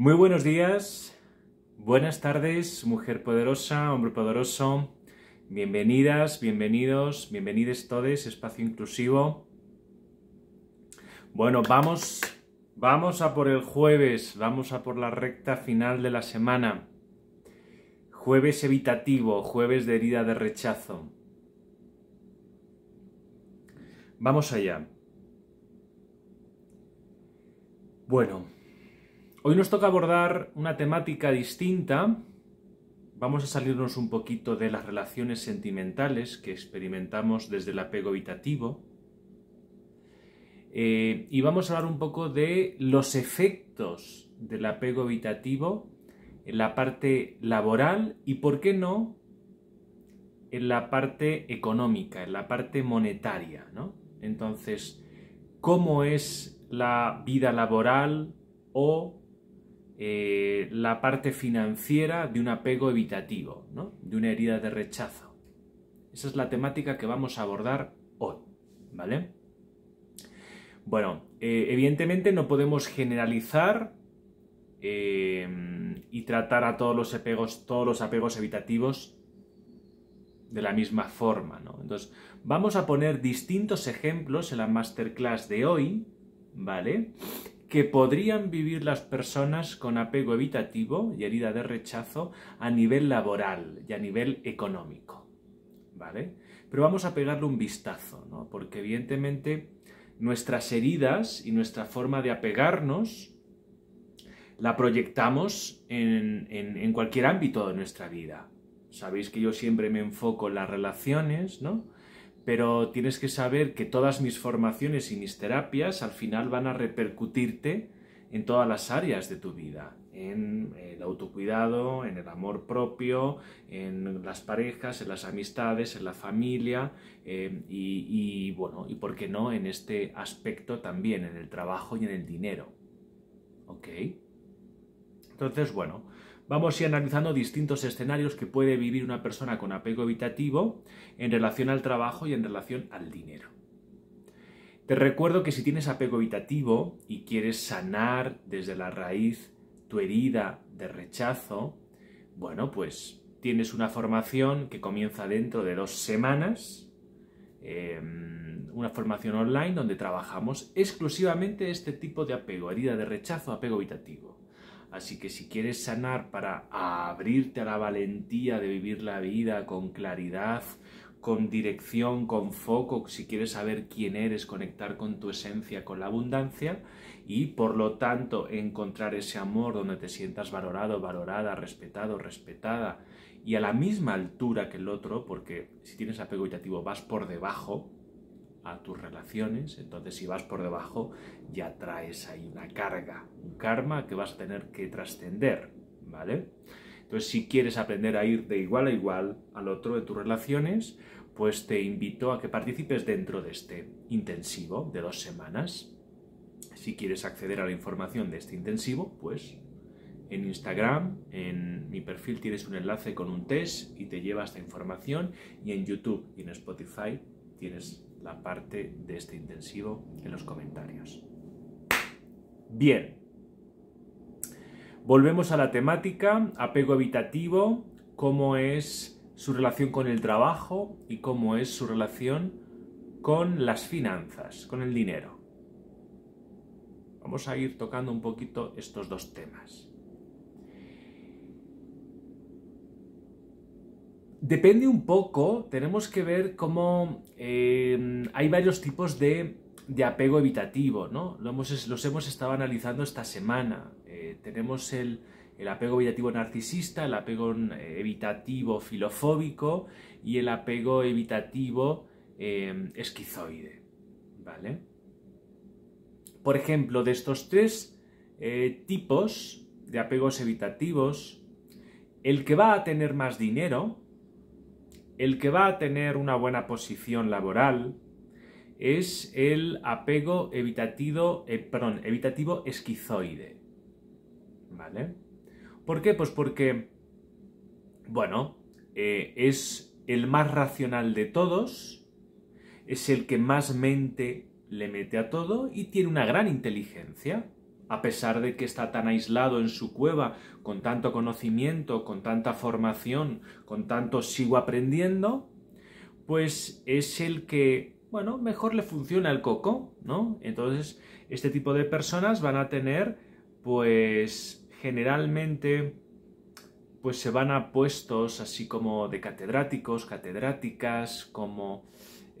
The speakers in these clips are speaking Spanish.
Muy buenos días, buenas tardes, mujer poderosa, hombre poderoso. Bienvenidas, bienvenidos, bienvenides todos, espacio inclusivo. Bueno, vamos, vamos a por el jueves, vamos a por la recta final de la semana. Jueves evitativo, jueves de herida de rechazo. Vamos allá. Bueno, Hoy nos toca abordar una temática distinta. Vamos a salirnos un poquito de las relaciones sentimentales que experimentamos desde el apego habitativo. Eh, y vamos a hablar un poco de los efectos del apego habitativo en la parte laboral y, por qué no, en la parte económica, en la parte monetaria. ¿no? Entonces, ¿cómo es la vida laboral o eh, la parte financiera de un apego evitativo, ¿no? de una herida de rechazo. Esa es la temática que vamos a abordar hoy, ¿vale? Bueno, eh, evidentemente no podemos generalizar eh, y tratar a todos los apegos, todos los apegos evitativos de la misma forma, ¿no? Entonces, vamos a poner distintos ejemplos en la masterclass de hoy, ¿vale? que podrían vivir las personas con apego evitativo y herida de rechazo a nivel laboral y a nivel económico. ¿Vale? Pero vamos a pegarle un vistazo, ¿no? Porque evidentemente nuestras heridas y nuestra forma de apegarnos la proyectamos en, en cualquier ámbito de nuestra vida. Sabéis que yo siempre me enfoco en las relaciones, ¿no? pero tienes que saber que todas mis formaciones y mis terapias al final van a repercutirte en todas las áreas de tu vida, en el autocuidado, en el amor propio, en las parejas, en las amistades, en la familia eh, y, y, bueno, y por qué no en este aspecto también, en el trabajo y en el dinero. ¿Ok? Entonces, bueno, vamos a ir analizando distintos escenarios que puede vivir una persona con apego habitativo en relación al trabajo y en relación al dinero. Te recuerdo que si tienes apego evitativo y quieres sanar desde la raíz tu herida de rechazo, bueno, pues tienes una formación que comienza dentro de dos semanas, em, una formación online donde trabajamos exclusivamente este tipo de apego, herida de rechazo, apego evitativo. Así que si quieres sanar para abrirte a la valentía de vivir la vida con claridad, con dirección, con foco, si quieres saber quién eres, conectar con tu esencia, con la abundancia y por lo tanto encontrar ese amor donde te sientas valorado, valorada, respetado, respetada y a la misma altura que el otro, porque si tienes apego yativo vas por debajo, tus relaciones, entonces si vas por debajo ya traes ahí una carga, un karma que vas a tener que trascender, ¿vale? Entonces si quieres aprender a ir de igual a igual al otro de tus relaciones, pues te invito a que participes dentro de este intensivo de dos semanas. Si quieres acceder a la información de este intensivo, pues en Instagram, en mi perfil tienes un enlace con un test y te lleva esta información y en YouTube y en Spotify tienes parte de este intensivo en los comentarios. Bien. Volvemos a la temática, apego habitativo cómo es su relación con el trabajo y cómo es su relación con las finanzas, con el dinero. Vamos a ir tocando un poquito estos dos temas. Depende un poco, tenemos que ver cómo eh, hay varios tipos de, apego evitativo, ¿no? los hemos estado analizando esta semana. Eh, tenemos el, apego evitativo narcisista, el apego eh, evitativo filofóbico y el apego evitativo esquizoide, ¿vale? Por ejemplo, de estos tres tipos de apegos evitativos, el que va a tener más dinero, el que va a tener una buena posición laboral es el apego evitativo, eh, evitativo esquizoide. ¿Vale? ¿Por qué? Pues porque, bueno, eh, es el más racional de todos, es el que más mente le mete a todo y tiene una gran inteligencia a pesar de que está tan aislado en su cueva, con tanto conocimiento, con tanta formación, con tanto sigo aprendiendo, pues es el que, bueno, mejor le funciona el coco, ¿no? Entonces, este tipo de personas van a tener, pues, generalmente, pues se van a puestos así como de catedráticos, catedráticas, como...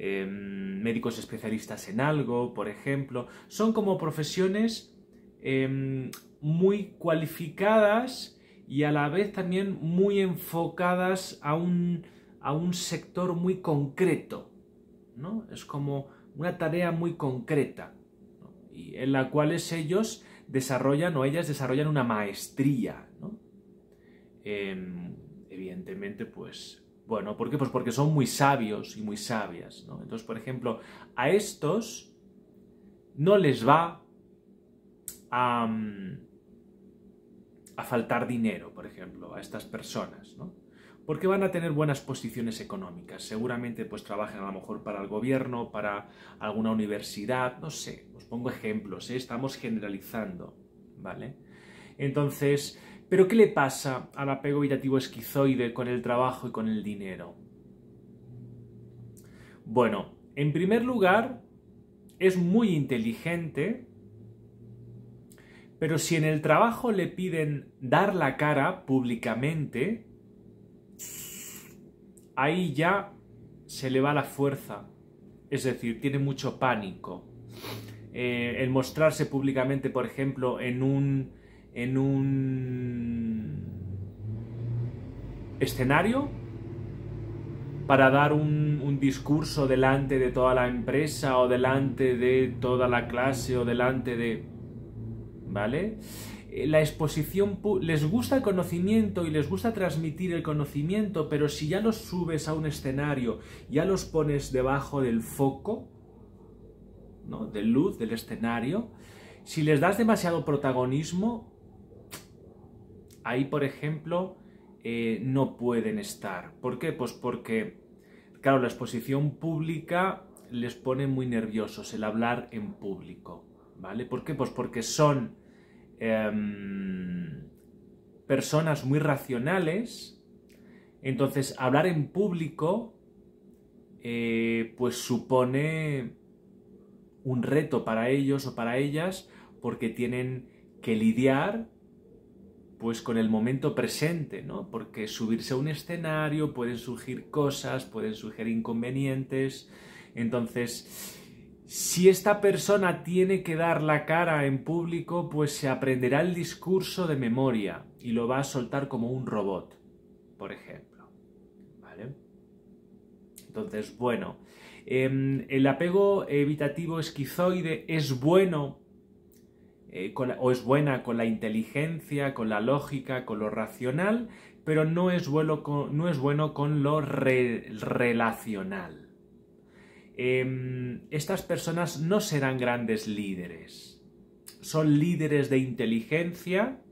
Em, médicos especialistas en algo, por ejemplo, son como profesiones Em, muy cualificadas y a la vez también muy enfocadas a un, sector muy concreto. ¿no? Es como una tarea muy concreta y en la cual ellos desarrollan o ellas desarrollan una maestría. Em, evidentemente, pues, bueno, ¿por qué? Pues porque son muy sabios y muy sabias. Entonces, por ejemplo, a estos no les va a, faltar dinero, por ejemplo, a estas personas, ¿no? Porque van a tener buenas posiciones económicas, seguramente pues trabajan a lo mejor para el gobierno, para alguna universidad, no sé, os pongo ejemplos, ¿eh? estamos generalizando, ¿vale? Entonces, ¿pero qué le pasa al apego evitativo esquizoide con el trabajo y con el dinero? Bueno, en primer lugar, es muy inteligente pero si en el trabajo le piden dar la cara públicamente, ahí ya se le va la fuerza. Es decir, tiene mucho pánico. Eh, el mostrarse públicamente, por ejemplo, en un, en un escenario para dar un, discurso delante de toda la empresa o delante de toda la clase o delante de... ¿vale? Eh, la exposición les gusta el conocimiento y les gusta transmitir el conocimiento, pero si ya los subes a un escenario, ya los pones debajo del foco, ¿no? de luz del escenario, si les das demasiado protagonismo, ahí por ejemplo eh, no pueden estar. ¿Por qué? Pues porque, claro, la exposición pública les pone muy nerviosos el hablar en público, ¿vale? ¿Por qué? Pues porque son Em, personas muy racionales, entonces hablar en público eh, pues supone un reto para ellos o para ellas porque tienen que lidiar pues con el momento presente, ¿no? Porque subirse a un escenario pueden surgir cosas, pueden surgir inconvenientes, entonces si esta persona tiene que dar la cara en público, pues se aprenderá el discurso de memoria y lo va a soltar como un robot, por ejemplo. ¿Vale? Entonces, bueno, em, el apego evitativo esquizoide es bueno eh, o es buena con la inteligencia, con la lógica, con lo racional, pero no es bueno con, no es bueno con lo relacional. Em, estas personas no serán grandes líderes. Son líderes de inteligencia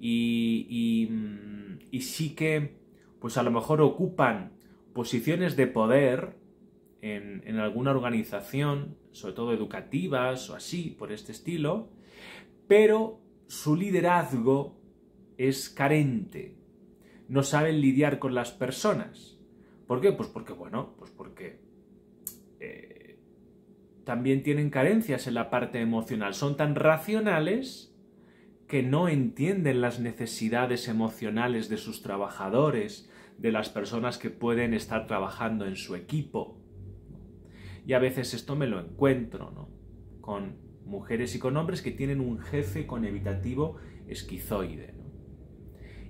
y, sí que, pues a lo mejor ocupan posiciones de poder en, en, alguna organización, sobre todo educativas o así, por este estilo, pero su liderazgo es carente. No saben lidiar con las personas. ¿Por qué? Pues porque, bueno, pues porque eh, también tienen carencias en la parte emocional. Son tan racionales que no entienden las necesidades emocionales de sus trabajadores, de las personas que pueden estar trabajando en su equipo. Y a veces esto me lo encuentro, Con mujeres y con hombres que tienen un jefe con evitativo esquizoide.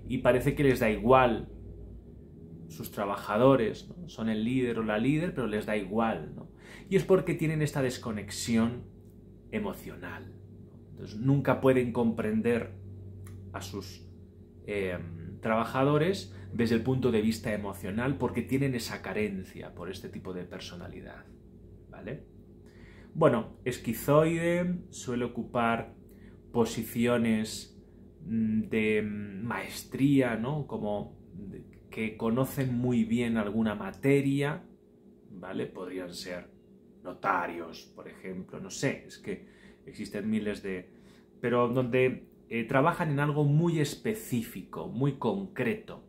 Y parece que les da igual sus trabajadores, son el líder o la líder, pero les da igual. ¿no? Y es porque tienen esta desconexión emocional. Entonces, nunca pueden comprender a sus eh, trabajadores desde el punto de vista emocional porque tienen esa carencia por este tipo de personalidad. ¿Vale? Bueno, esquizoide suele ocupar posiciones mm, de mm, maestría, ¿no? Como que conocen muy bien alguna materia, ¿vale? Podrían ser notarios, por ejemplo, no sé, es que existen miles de... pero donde eh, trabajan en algo muy específico, muy concreto,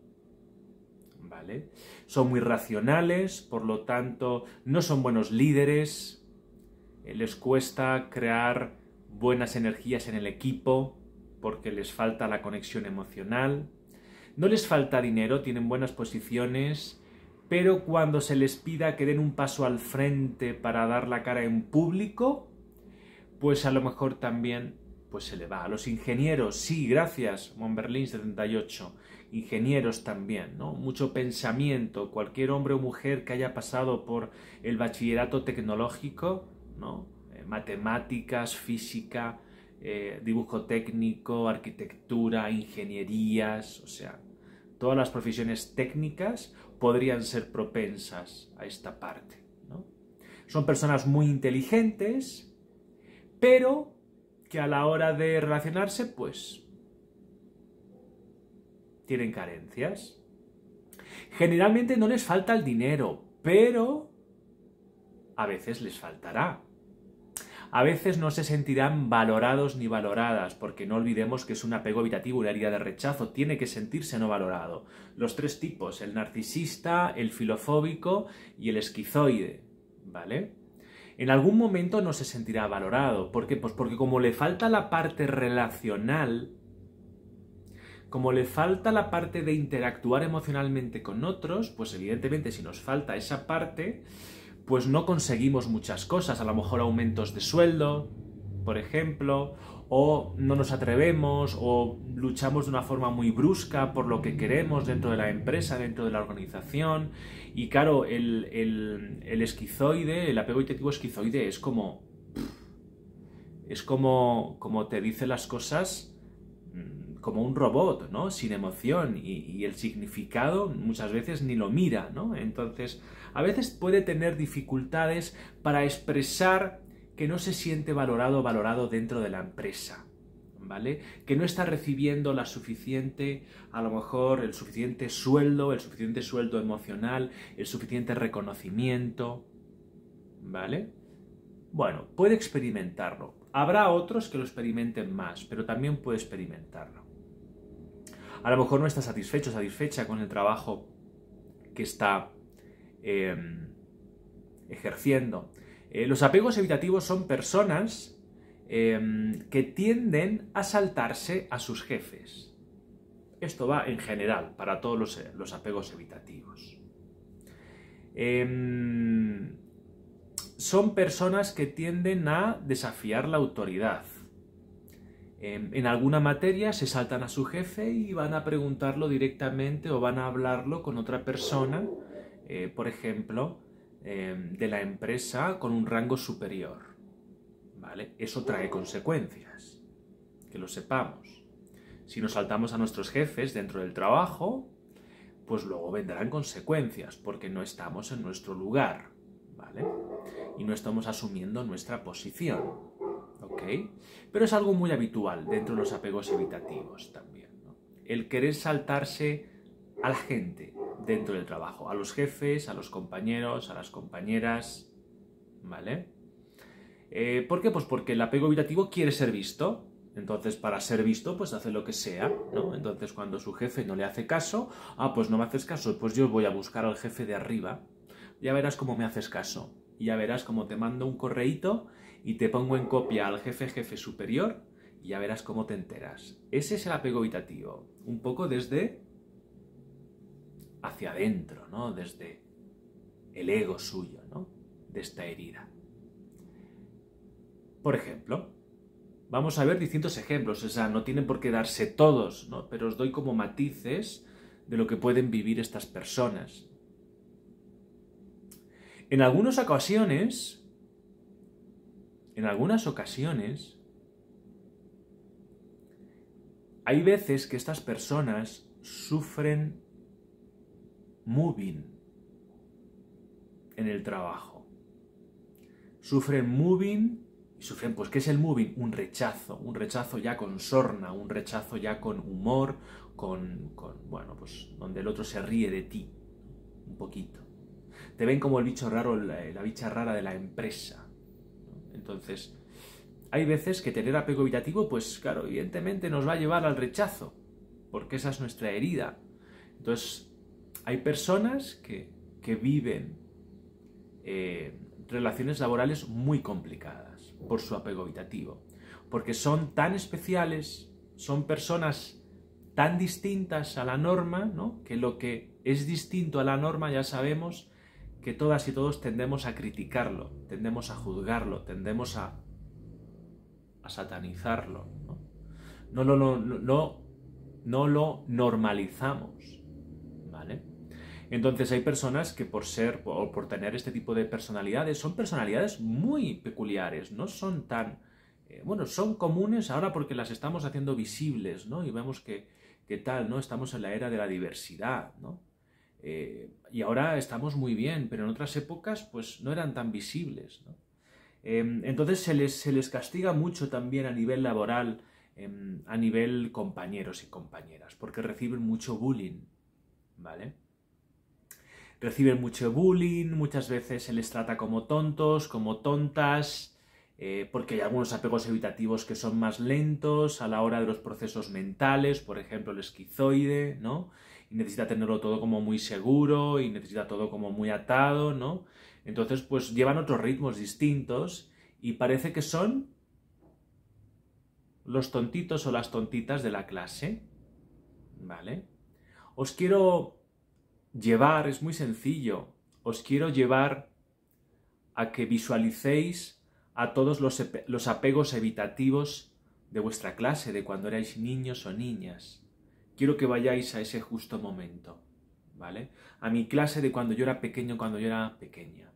¿vale? Son muy racionales, por lo tanto, no son buenos líderes, eh, les cuesta crear buenas energías en el equipo porque les falta la conexión emocional, no les falta dinero, tienen buenas posiciones, pero cuando se les pida que den un paso al frente para dar la cara en público, pues a lo mejor también pues se le va. A los ingenieros, sí, gracias, Monberlín 78. Ingenieros también, ¿no? Mucho pensamiento. Cualquier hombre o mujer que haya pasado por el bachillerato tecnológico, ¿no? Eh, matemáticas, física, eh, dibujo técnico, arquitectura, ingenierías, o sea, todas las profesiones técnicas podrían ser propensas a esta parte. Son personas muy inteligentes, pero que a la hora de relacionarse, pues, tienen carencias. Generalmente no les falta el dinero, pero a veces les faltará a veces no se sentirán valorados ni valoradas, porque no olvidemos que es un apego evitativo, una herida de rechazo, tiene que sentirse no valorado. Los tres tipos, el narcisista, el filofóbico y el esquizoide, ¿vale? En algún momento no se sentirá valorado. ¿Por qué? Pues porque como le falta la parte relacional, como le falta la parte de interactuar emocionalmente con otros, pues evidentemente si nos falta esa parte, pues no conseguimos muchas cosas, a lo mejor aumentos de sueldo, por ejemplo, o no nos atrevemos, o luchamos de una forma muy brusca por lo que queremos dentro de la empresa, dentro de la organización, y claro, el, esquizoide, el apego intuitivo esquizoide es como... es como, como te dice las cosas como un robot, ¿no? Sin emoción y, el significado muchas veces ni lo mira, ¿no? Entonces, a veces puede tener dificultades para expresar que no se siente valorado o valorado dentro de la empresa, ¿vale? Que no está recibiendo la suficiente, a lo mejor, el suficiente sueldo, el suficiente sueldo emocional, el suficiente reconocimiento, ¿vale? Bueno, puede experimentarlo. Habrá otros que lo experimenten más, pero también puede experimentarlo. A lo mejor no está satisfecho, satisfecha con el trabajo que está em, ejerciendo. Eh, los apegos evitativos son personas em, que tienden a saltarse a sus jefes. Esto va en general para todos los apegos evitativos. Em, son personas que tienden a desafiar la autoridad Em, en alguna materia se saltan a su jefe y van a preguntarlo directamente o van a hablarlo con otra persona, eh, por ejemplo, em, de la empresa con un rango superior. ¿Vale? Eso trae consecuencias, que lo sepamos. Si nos saltamos a nuestros jefes dentro del trabajo, pues luego vendrán consecuencias, porque no estamos en nuestro lugar, ¿vale? Y no estamos asumiendo nuestra posición. ¿ok? Pero es algo muy habitual dentro de los apegos evitativos también. El querer saltarse a la gente dentro del trabajo, a los jefes, a los compañeros, a las compañeras, ¿vale? Eh, ¿Por qué? Pues porque el apego evitativo quiere ser visto. Entonces, para ser visto, pues hace lo que sea, ¿no? Entonces, cuando su jefe no le hace caso, ah, pues no me haces caso, pues yo voy a buscar al jefe de arriba. Ya verás cómo me haces caso. ya verás cómo te mando un correíto y te pongo en copia al jefe jefe superior y ya verás cómo te enteras. Ese es el apego habitativo. un poco desde hacia adentro, ¿no? Desde el ego suyo, ¿no? De esta herida. Por ejemplo, vamos a ver distintos ejemplos, o sea, no tienen por qué darse todos, ¿no? Pero os doy como matices de lo que pueden vivir estas personas. En algunas ocasiones, en algunas ocasiones, hay veces que estas personas sufren moving en el trabajo. Sufren moving y sufren, pues, ¿qué es el moving? Un rechazo, un rechazo ya con sorna, un rechazo ya con humor, con, bueno, pues, donde el otro se ríe de ti, un poquito. Te ven como el bicho raro, la bicha rara de la empresa entonces, hay veces que tener apego evitativo, pues claro, evidentemente nos va a llevar al rechazo, porque esa es nuestra herida. Entonces, hay personas que, que viven eh, relaciones laborales muy complicadas por su apego evitativo, porque son tan especiales, son personas tan distintas a la norma, ¿no? que lo que es distinto a la norma, ya sabemos, que todas y todos tendemos a criticarlo, tendemos a juzgarlo, tendemos a, a satanizarlo. ¿no? No, lo, no, no, no lo normalizamos. ¿Vale? Entonces hay personas que por ser o por tener este tipo de personalidades son personalidades muy peculiares, no son tan... Eh, bueno, son comunes ahora porque las estamos haciendo visibles, ¿no? Y vemos que, que tal, ¿no? Estamos en la era de la diversidad, ¿no? Eh, y ahora estamos muy bien, pero en otras épocas pues no eran tan visibles. Em, entonces se les, castiga mucho también a nivel laboral, em, a nivel compañeros y compañeras, porque reciben mucho bullying, ¿vale? Reciben mucho bullying, muchas veces se les trata como tontos, como tontas, eh, porque hay algunos apegos evitativos que son más lentos a la hora de los procesos mentales, por ejemplo el esquizoide, ¿no? y necesita tenerlo todo como muy seguro y necesita todo como muy atado, ¿no? Entonces, pues llevan otros ritmos distintos y parece que son los tontitos o las tontitas de la clase, ¿vale? Os quiero llevar, es muy sencillo, os quiero llevar a que visualicéis a todos los, apegos evitativos de vuestra clase, de cuando erais niños o niñas quiero que vayáis a ese justo momento, ¿vale? A mi clase de cuando yo era pequeño, cuando yo era pequeña,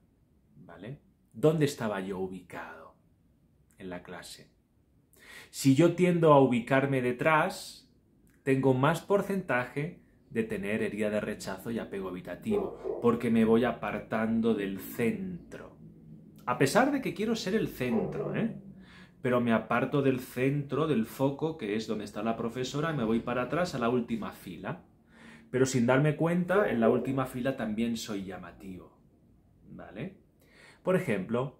¿vale? ¿Dónde estaba yo ubicado en la clase? Si yo tiendo a ubicarme detrás, tengo más porcentaje de tener herida de rechazo y apego habitativo, porque me voy apartando del centro. A pesar de que quiero ser el centro, ¿eh? pero me aparto del centro, del foco, que es donde está la profesora, me voy para atrás a la última fila. Pero sin darme cuenta, en la última fila también soy llamativo. ¿Vale? Por ejemplo,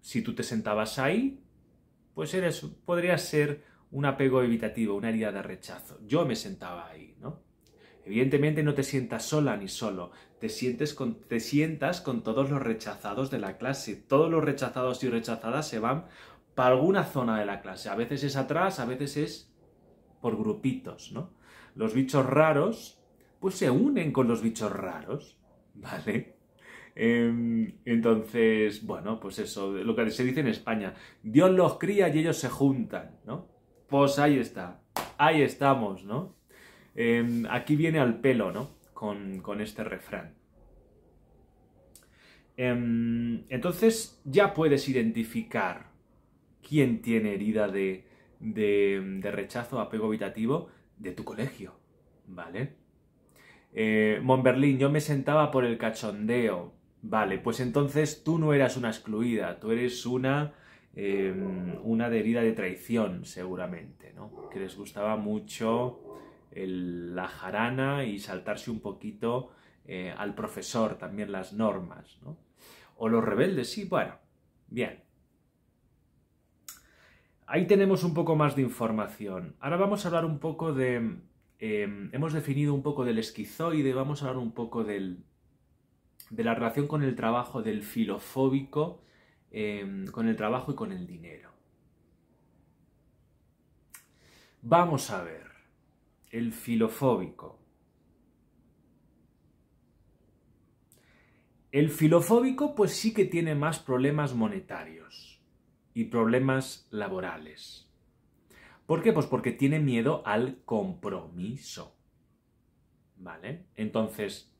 si tú te sentabas ahí, pues eres, podría ser un apego evitativo, una herida de rechazo. Yo me sentaba ahí, ¿no? Evidentemente no te sientas sola ni solo, te, sientes con, te sientas con todos los rechazados de la clase. Todos los rechazados y rechazadas se van para alguna zona de la clase. A veces es atrás, a veces es por grupitos, ¿no? Los bichos raros, pues se unen con los bichos raros, ¿vale? Em, entonces, bueno, pues eso, lo que se dice en España, Dios los cría y ellos se juntan, ¿no? Pues ahí está, ahí estamos, ¿no? Em, aquí viene al pelo, ¿no? Con, este refrán. Em, entonces ya puedes identificar ¿Quién tiene herida de, rechazo, apego habitativo? De tu colegio, ¿vale? Eh, Monberlín, yo me sentaba por el cachondeo. Vale, pues entonces tú no eras una excluida, tú eres una, em, una de herida de traición, seguramente, ¿no? Que les gustaba mucho la jarana y saltarse un poquito eh, al profesor, también las normas, ¿no? O los rebeldes, sí, bueno, bien. Ahí tenemos un poco más de información. Ahora vamos a hablar un poco de... Em, hemos definido un poco del esquizoide, vamos a hablar un poco de la relación con el trabajo, del filofóbico, em, con el trabajo y con el dinero. Vamos a ver, el filofóbico. El filofóbico pues sí que tiene más problemas monetarios y problemas laborales. ¿Por qué? Pues porque tiene miedo al compromiso. ¿Vale? Entonces,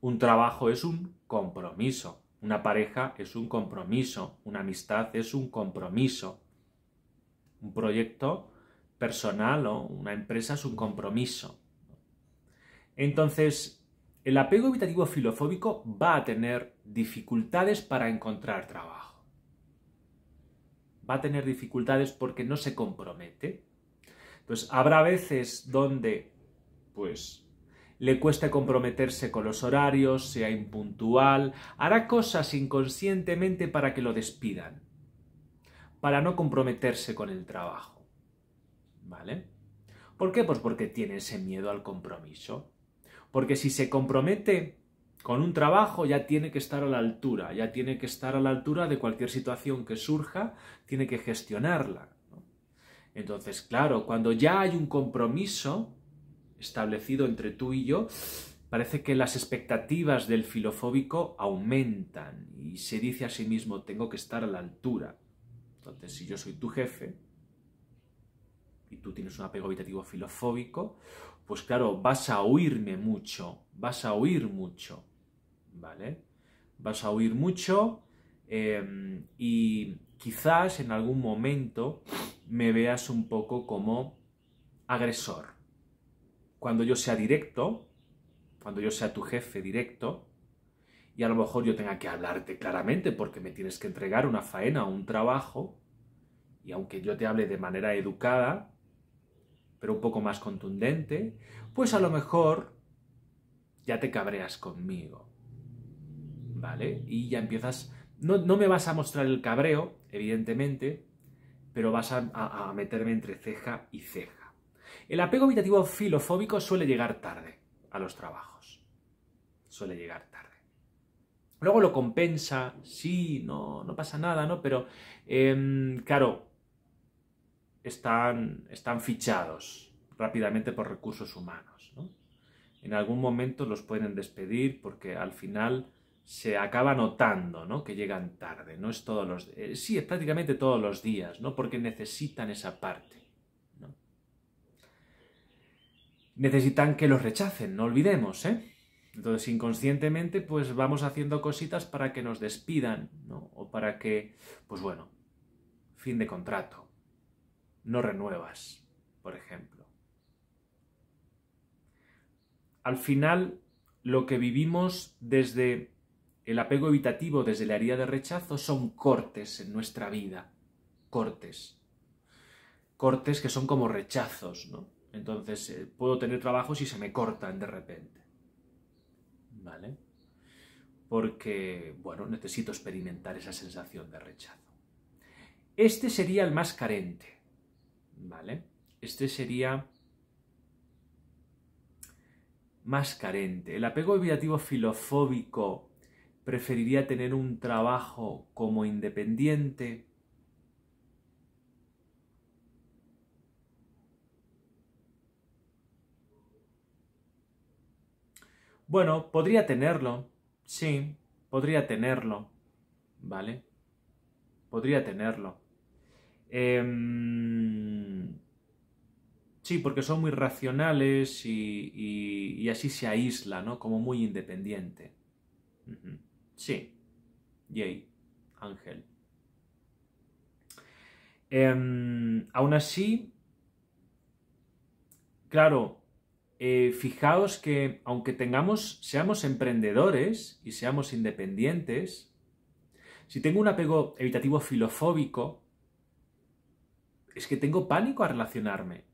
un trabajo es un compromiso, una pareja es un compromiso, una amistad es un compromiso, un proyecto personal o una empresa es un compromiso. Entonces, el apego evitativo filofóbico va a tener dificultades para encontrar trabajo va a tener dificultades porque no se compromete. Entonces, habrá veces donde, pues, le cueste comprometerse con los horarios, sea impuntual, hará cosas inconscientemente para que lo despidan, para no comprometerse con el trabajo. ¿Vale? ¿Por qué? Pues porque tiene ese miedo al compromiso. Porque si se compromete, con un trabajo ya tiene que estar a la altura, ya tiene que estar a la altura de cualquier situación que surja, tiene que gestionarla. Entonces, claro, cuando ya hay un compromiso establecido entre tú y yo, parece que las expectativas del filofóbico aumentan y se dice a sí mismo, tengo que estar a la altura. Entonces, si yo soy tu jefe y tú tienes un apego habitativo filofóbico, pues claro, vas a oírme mucho, vas a oír mucho. ¿vale? Vas a oír mucho em, y quizás en algún momento me veas un poco como agresor. Cuando yo sea directo, cuando yo sea tu jefe directo, y a lo mejor yo tenga que hablarte claramente porque me tienes que entregar una faena o un trabajo, y aunque yo te hable de manera educada, pero un poco más contundente, pues a lo mejor ya te cabreas conmigo. ¿vale? Y ya empiezas, no, me vas a mostrar el cabreo, evidentemente, pero vas a, meterme entre ceja y ceja. El apego habitativo filofóbico suele llegar tarde a los trabajos. Suele llegar tarde. Luego lo compensa, sí, no, pasa nada, ¿no? Pero, em, claro, están, están fichados rápidamente por recursos humanos, ¿no? En algún momento los pueden despedir porque al final se acaba notando, ¿no? Que llegan tarde, no es todos los... Eh, sí, es prácticamente todos los días, ¿no? Porque necesitan esa parte, Necesitan que los rechacen, no olvidemos, ¿eh? Entonces, inconscientemente, pues vamos haciendo cositas para que nos despidan, ¿no? O para que, pues bueno, fin de contrato, no renuevas, por ejemplo. Al final, lo que vivimos desde el apego evitativo desde la herida de rechazo son cortes en nuestra vida. Cortes. Cortes que son como rechazos, ¿no? Entonces, eh, puedo tener trabajo si se me cortan de repente. ¿Vale? Porque, bueno, necesito experimentar esa sensación de rechazo. Este sería el más carente. ¿Vale? Este sería más carente. El apego evitativo filofóbico preferiría tener un trabajo como independiente. Bueno, podría tenerlo, sí, podría tenerlo, ¿vale? Podría tenerlo. Em, sí, porque son muy racionales y, así se aísla, ¿no? Como muy independiente. Sí. Jay. Ángel. Em, aún así, claro, eh, fijaos que aunque tengamos, seamos emprendedores y seamos independientes, si tengo un apego evitativo filofóbico, es que tengo pánico a relacionarme.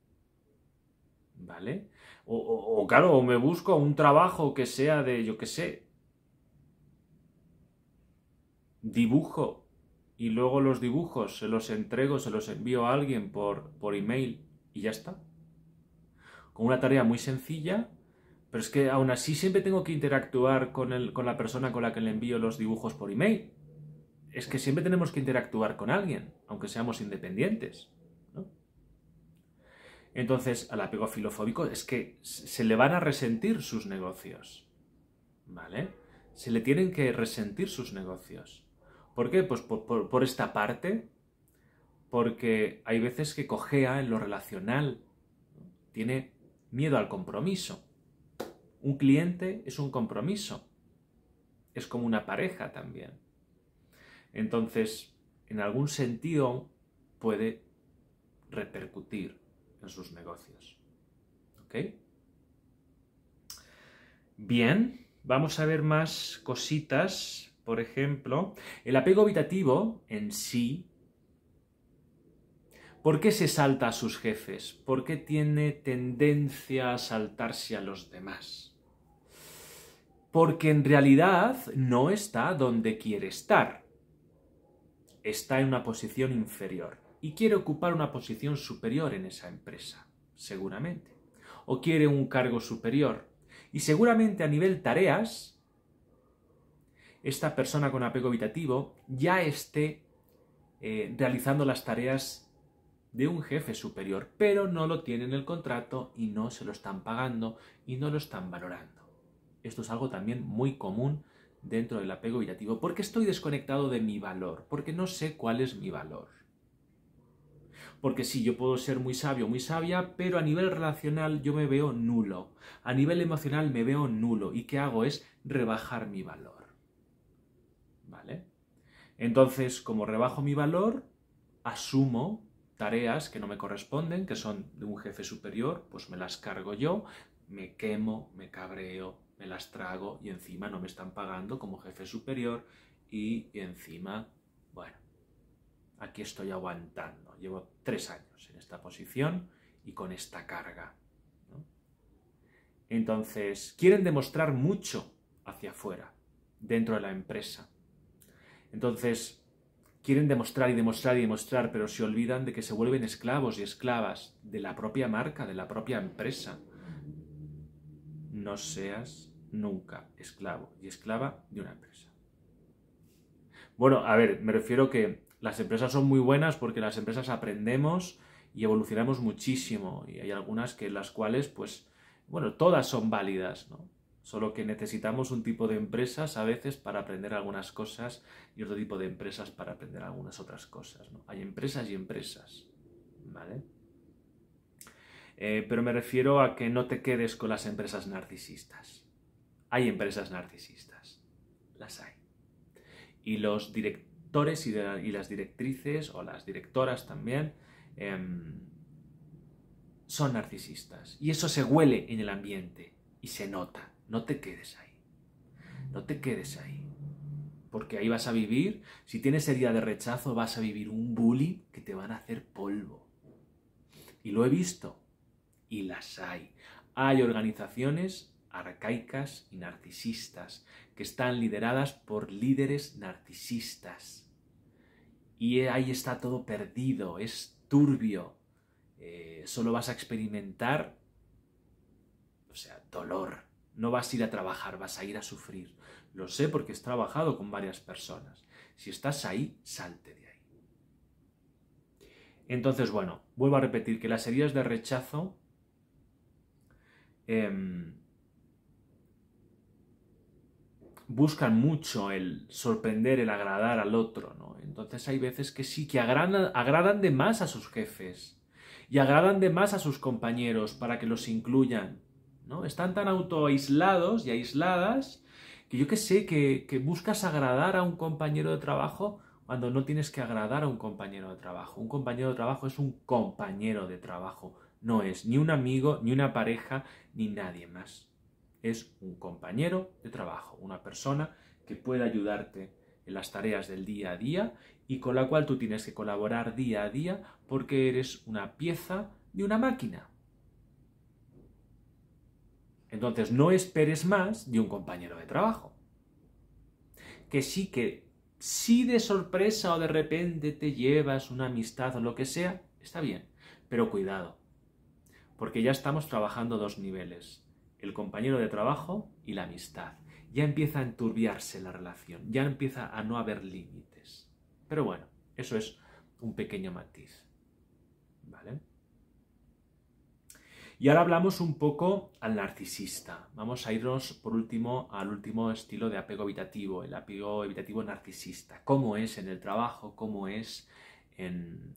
¿Vale? O, o claro, o me busco un trabajo que sea de, yo qué sé, dibujo y luego los dibujos se los entrego, se los envío a alguien por, por email y ya está. Con una tarea muy sencilla, pero es que aún así siempre tengo que interactuar con, la persona con la que le envío los dibujos por email. Es que siempre tenemos que interactuar con alguien, aunque seamos independientes. Entonces, al apego filofóbico es que se le van a resentir sus negocios. ¿Vale? Se le tienen que resentir sus negocios. ¿Por qué? Pues por, esta parte, porque hay veces que cojea en lo relacional, tiene miedo al compromiso. Un cliente es un compromiso, es como una pareja también. Entonces, en algún sentido puede repercutir en sus negocios. ¿Ok? Bien, vamos a ver más cositas por ejemplo, el apego habitativo en sí, ¿por qué se salta a sus jefes? ¿Por qué tiene tendencia a saltarse a los demás? Porque en realidad no está donde quiere estar. Está en una posición inferior y quiere ocupar una posición superior en esa empresa, seguramente. O quiere un cargo superior. Y seguramente a nivel tareas esta persona con apego habitativo ya esté eh, realizando las tareas de un jefe superior, pero no lo tiene en el contrato y no se lo están pagando y no lo están valorando. Esto es algo también muy común dentro del apego evitativo, porque estoy desconectado de mi valor, porque no sé cuál es mi valor. Porque sí, yo puedo ser muy sabio, muy sabia, pero a nivel relacional yo me veo nulo, a nivel emocional me veo nulo, y qué hago es rebajar mi valor. ¿vale? Entonces, como rebajo mi valor, asumo tareas que no me corresponden, que son de un jefe superior, pues me las cargo yo, me quemo, me cabreo, me las trago y encima no me están pagando como jefe superior y encima, bueno, aquí estoy aguantando. Llevo tres años en esta posición y con esta carga. Entonces, quieren demostrar mucho hacia afuera, dentro de la empresa. Entonces, quieren demostrar y demostrar y demostrar, pero se olvidan de que se vuelven esclavos y esclavas de la propia marca, de la propia empresa. No seas nunca esclavo y esclava de una empresa. Bueno, a ver, me refiero que las empresas son muy buenas porque las empresas aprendemos y evolucionamos muchísimo y hay algunas que las cuales, pues, bueno, todas son válidas, ¿no? Solo que necesitamos un tipo de empresas a veces para aprender algunas cosas y otro tipo de empresas para aprender algunas otras cosas. Hay empresas y empresas, ¿vale? Eh, pero me refiero a que no te quedes con las empresas narcisistas. Hay empresas narcisistas, las hay. Y los directores y, las directrices, o las directoras también, em, son narcisistas. Y eso se huele en el ambiente y se nota. No te quedes ahí. No te quedes ahí. Porque ahí vas a vivir, si tienes herida de rechazo, vas a vivir un bullying que te van a hacer polvo. Y lo he visto. Y las hay. Hay organizaciones arcaicas y narcisistas que están lideradas por líderes narcisistas. Y ahí está todo perdido, es turbio. Eh, solo vas a experimentar, o sea, dolor no vas a ir a trabajar, vas a ir a sufrir. Lo sé porque has trabajado con varias personas. Si estás ahí, salte de ahí. Entonces, bueno, vuelvo a repetir que las heridas de rechazo em, buscan mucho el sorprender, el agradar al otro, ¿no? Entonces hay veces que sí, que agradan, agradan de más a sus jefes y agradan de más a sus compañeros para que los incluyan. Están tan autoaislados y aisladas que yo que sé, que buscas agradar a un compañero de trabajo cuando no tienes que agradar a un compañero de trabajo. Un compañero de trabajo es un compañero de trabajo, no es ni un amigo, ni una pareja, ni nadie más. Es un compañero de trabajo, una persona que puede ayudarte en las tareas del día a día y con la cual tú tienes que colaborar día a día porque eres una pieza de una máquina. Entonces, no esperes más de un compañero de trabajo. Que sí que, si de sorpresa o de repente te llevas una amistad o lo que sea, está bien, pero cuidado, porque ya estamos trabajando dos niveles, el compañero de trabajo y la amistad. Ya empieza a enturbiarse la relación, ya empieza a no haber límites. Pero bueno, eso es un pequeño matiz. Y ahora hablamos un poco al narcisista. Vamos a irnos por último al último estilo de apego evitativo, el apego evitativo narcisista. ¿Cómo es en el trabajo? ¿Cómo es en,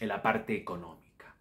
la parte económica?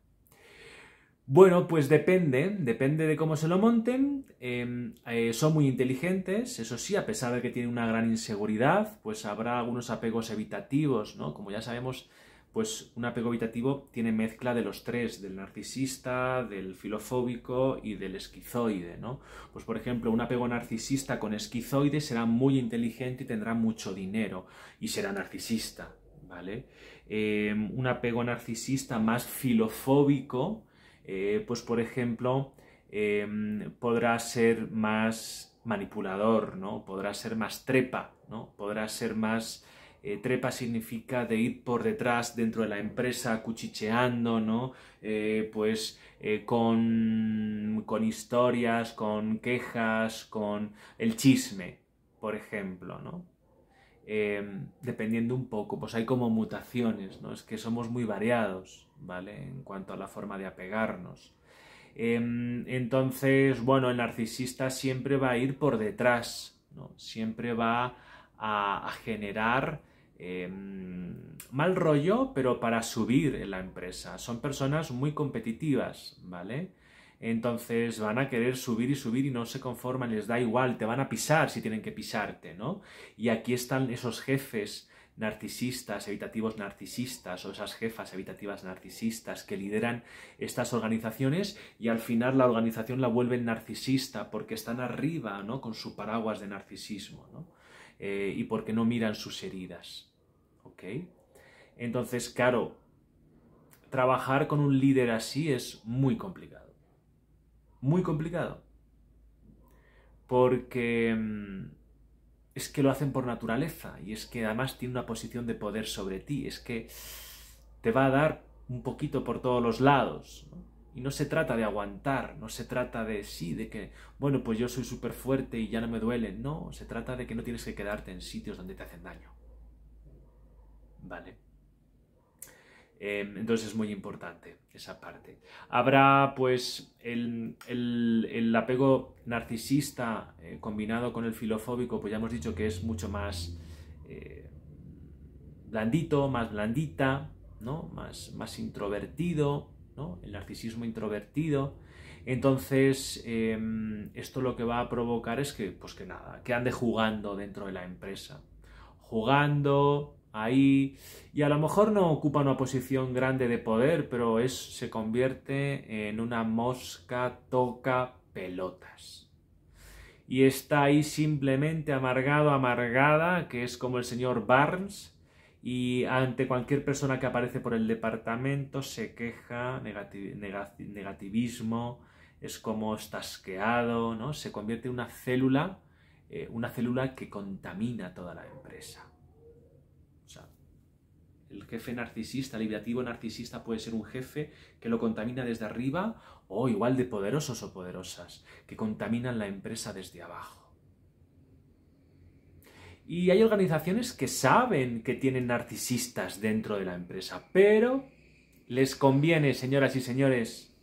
Bueno, pues depende, depende de cómo se lo monten. Em, eh, son muy inteligentes, eso sí, a pesar de que tienen una gran inseguridad, pues habrá algunos apegos evitativos, ¿no? Como ya sabemos, pues un apego evitativo tiene mezcla de los tres, del narcisista, del filofóbico y del esquizoide, ¿no? Pues por ejemplo, un apego narcisista con esquizoide será muy inteligente y tendrá mucho dinero y será narcisista, ¿vale? Em, un apego narcisista más filofóbico, eh, pues por ejemplo, em, podrá ser más manipulador, ¿no? Podrá ser más trepa, ¿no? Podrá ser más eh, trepa significa de ir por detrás dentro de la empresa, cuchicheando, ¿no? Eh, pues eh, con, historias, con quejas, con el chisme, por ejemplo, ¿no? Em, dependiendo un poco, pues hay como mutaciones, ¿no? Es que somos muy variados, ¿vale? En cuanto a la forma de apegarnos. Em, entonces, bueno, el narcisista siempre va a ir por detrás, ¿no? Siempre va a generar Em, mal rollo, pero para subir en la empresa. Son personas muy competitivas, ¿vale? Entonces van a querer subir y subir y no se conforman, les da igual, te van a pisar si tienen que pisarte, ¿no? Y aquí están esos jefes narcisistas, evitativos narcisistas o esas jefas evitativas narcisistas que lideran estas organizaciones y al final la organización la vuelven narcisista porque están arriba, ¿no? Con su paraguas de narcisismo, ¿no? Eh, y porque no miran sus heridas. ¿ok? Entonces, claro, trabajar con un líder así es muy complicado. Muy complicado. Porque mm, es que lo hacen por naturaleza y es que además tiene una posición de poder sobre ti, es que te va a dar un poquito por todos los lados. Y no se trata de aguantar, no se trata de sí, de que, bueno, pues yo soy súper fuerte y ya no me duele. No, se trata de que no tienes que quedarte en sitios donde te hacen daño. ¿vale? Em, entonces es muy importante esa parte. Habrá pues el, apego narcisista eh, combinado con el filofóbico, pues ya hemos dicho que es mucho más eh, blandito, más blandita, ¿no? más, más introvertido, ¿no? el narcisismo introvertido. Entonces, em, esto lo que va a provocar es que, pues que nada, que ande jugando dentro de la empresa. Jugando, ahí y a lo mejor no ocupa una posición grande de poder, pero se convierte en una mosca toca pelotas. Y está ahí simplemente amargado, amargada, que es como el señor Barnes, y ante cualquier persona que aparece por el departamento se queja, negativismo, es como estasqueado, ¿no? Se convierte en una célula, eh, una célula que contamina toda la empresa. El jefe narcisista, liberativo narcisista puede ser un jefe que lo contamina desde arriba o igual de poderosos o poderosas, que contaminan la empresa desde abajo. Y hay organizaciones que saben que tienen narcisistas dentro de la empresa, pero les conviene, señoras y señores,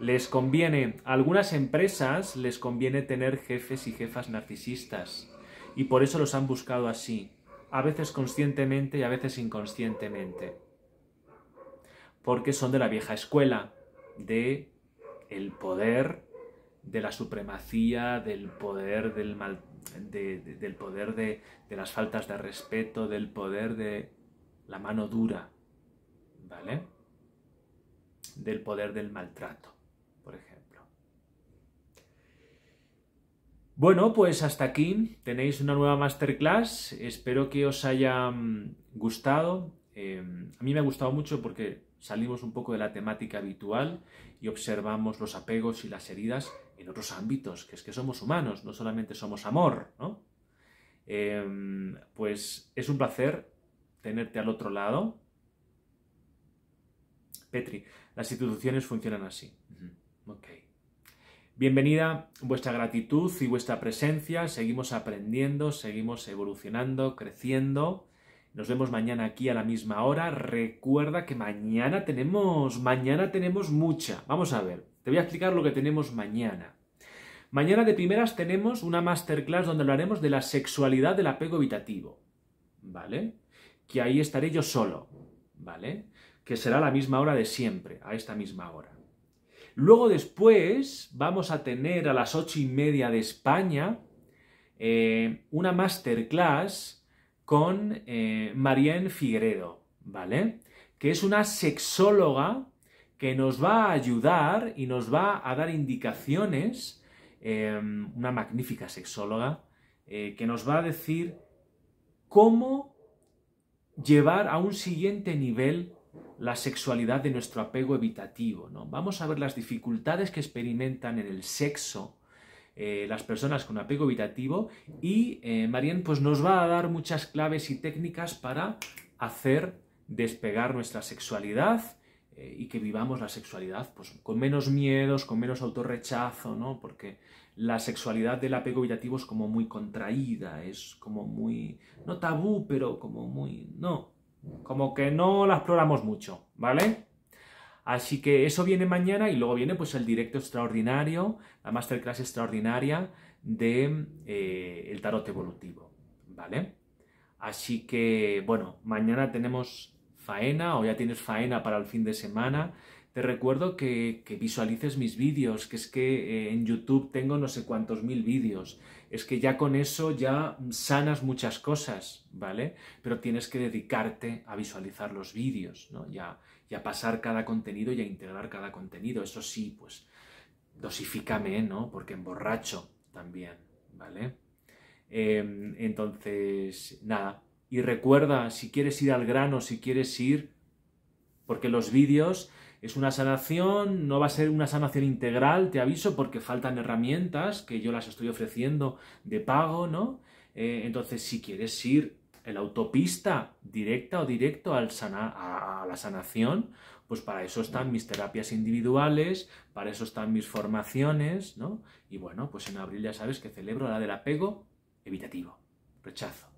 les conviene, a algunas empresas les conviene tener jefes y jefas narcisistas, y por eso los han buscado así a veces conscientemente y a veces inconscientemente, porque son de la vieja escuela, de el poder, de la supremacía, del poder del mal, del poder de las faltas de respeto, del poder de la mano dura, ¿vale? Del poder del maltrato, por ejemplo. Bueno, pues hasta aquí tenéis una nueva masterclass. Espero que os haya mm, gustado. Em, a mí me ha gustado mucho porque salimos un poco de la temática habitual y observamos los apegos y las heridas en otros ámbitos, que es que somos humanos, no solamente somos amor, ¿no? Em, pues es un placer tenerte al otro lado. Petri, las instituciones funcionan así. Bienvenida vuestra gratitud y vuestra presencia. Seguimos aprendiendo, seguimos evolucionando, creciendo. Nos vemos mañana aquí a la misma hora. Recuerda que mañana tenemos, mañana tenemos mucha. Vamos a ver, te voy a explicar lo que tenemos mañana. Mañana de primeras tenemos una masterclass donde hablaremos de la sexualidad del apego evitativo. ¿Vale? Que ahí estaré yo solo. ¿Vale? Que será a la misma hora de siempre, a esta misma hora. Luego después vamos a tener a las ocho y media de España eh, una masterclass con eh, Marianne Figueredo, ¿vale? Que es una sexóloga que nos va a ayudar y nos va a dar indicaciones, eh, una magnífica sexóloga, eh, que nos va a decir cómo llevar a un siguiente nivel la sexualidad de nuestro apego evitativo. ¿no? Vamos a ver las dificultades que experimentan en el sexo eh, las personas con apego evitativo y eh, pues, nos va a dar muchas claves y técnicas para hacer despegar nuestra sexualidad eh, y que vivamos la sexualidad pues, con menos miedos, con menos autorrechazo, ¿no? porque la sexualidad del apego evitativo es como muy contraída, es como muy, no tabú, pero como muy, no, como que no la exploramos mucho, ¿vale? Así que eso viene mañana y luego viene pues el directo extraordinario, la masterclass extraordinaria de eh, el tarot evolutivo, ¿vale? Así que, bueno, mañana tenemos faena o ya tienes faena para el fin de semana. Te recuerdo que, visualices mis vídeos, que es que eh, en YouTube tengo no sé cuántos mil vídeos. Es que ya con eso ya sanas muchas cosas, ¿vale? Pero tienes que dedicarte a visualizar los vídeos, ¿no? Y a, pasar cada contenido y a integrar cada contenido. Eso sí, pues dosifícame, ¿no? Porque emborracho también, ¿vale? Em, entonces, nada. Y recuerda, si quieres ir al grano, si quieres ir, porque los vídeos es una sanación, no va a ser una sanación integral, te aviso, porque faltan herramientas que yo las estoy ofreciendo de pago, ¿no? Eh, entonces, si quieres ir en autopista directa o directo a la sanación, pues para eso están mis terapias individuales, para eso están mis formaciones, ¿no? Y bueno, pues en abril ya sabes que celebro la del apego evitativo, rechazo.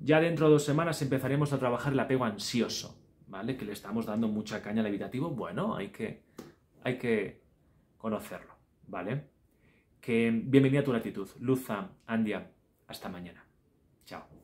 Ya dentro de dos semanas empezaremos a trabajar el apego ansioso. ¿vale? Que le estamos dando mucha caña al evitativo, bueno, hay que, hay que conocerlo, ¿vale? Que bienvenida a tu latitud. Luza, Andia, hasta mañana. Chao.